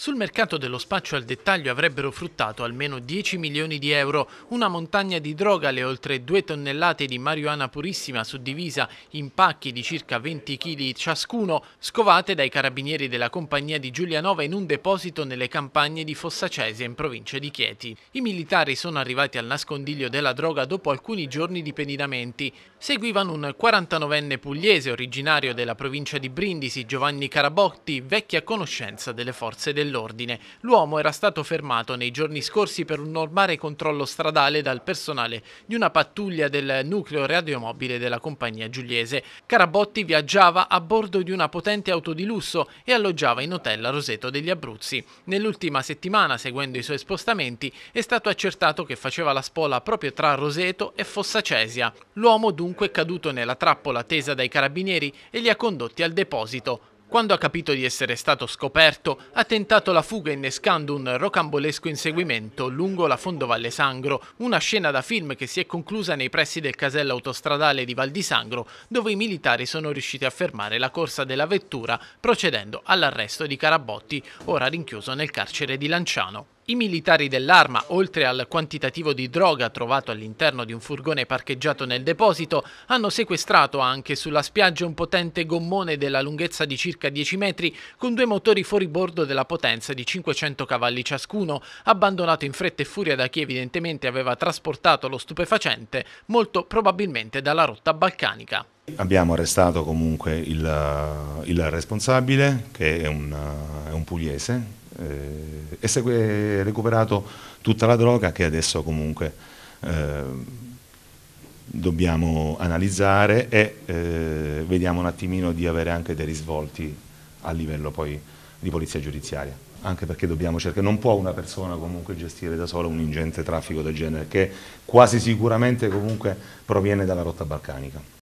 Sul mercato dello spaccio al dettaglio avrebbero fruttato almeno 10 milioni di euro, una montagna di droga, le oltre 2 tonnellate di marijuana purissima suddivisa in pacchi di circa 20 kg ciascuno, scovate dai carabinieri della compagnia di Giulianova in un deposito nelle campagne di Fossacesia in provincia di Chieti. I militari sono arrivati al nascondiglio della droga dopo alcuni giorni di pedinamenti. Seguivano un 49enne pugliese originario della provincia di Brindisi, Giovanni Carabotti, vecchia conoscenza delle forze dell'ordine dell'ordine. L'uomo era stato fermato nei giorni scorsi per un normale controllo stradale dal personale di una pattuglia del nucleo radiomobile della compagnia giuliese. Carabotti viaggiava a bordo di una potente auto di lusso e alloggiava in hotel a Roseto degli Abruzzi. Nell'ultima settimana, seguendo i suoi spostamenti, è stato accertato che faceva la spola proprio tra Roseto e Fossa Cesia. L'uomo dunque è caduto nella trappola tesa dai carabinieri e li ha condotti al deposito. Quando ha capito di essere stato scoperto, ha tentato la fuga innescando un rocambolesco inseguimento lungo la Fondovalle Sangro, una scena da film che si è conclusa nei pressi del casello autostradale di Val di Sangro, dove i militari sono riusciti a fermare la corsa della vettura procedendo all'arresto di Carabotti, ora rinchiuso nel carcere di Lanciano. I militari dell'arma, oltre al quantitativo di droga trovato all'interno di un furgone parcheggiato nel deposito, hanno sequestrato anche sulla spiaggia un potente gommone della lunghezza di circa 10 metri con due motori fuori bordo della potenza di 500 cavalli ciascuno, abbandonato in fretta e furia da chi evidentemente aveva trasportato lo stupefacente, molto probabilmente dalla rotta balcanica. Abbiamo arrestato comunque il, eh, il responsabile, che è un, eh, è un pugliese, eh, e si è eh, recuperato tutta la droga che adesso comunque eh, dobbiamo analizzare e vediamo un attimino di avere anche dei risvolti a livello poi di polizia giudiziaria, anche perché dobbiamo cercare, non può una persona comunque gestire da sola un ingente traffico del genere che quasi sicuramente comunque proviene dalla rotta balcanica.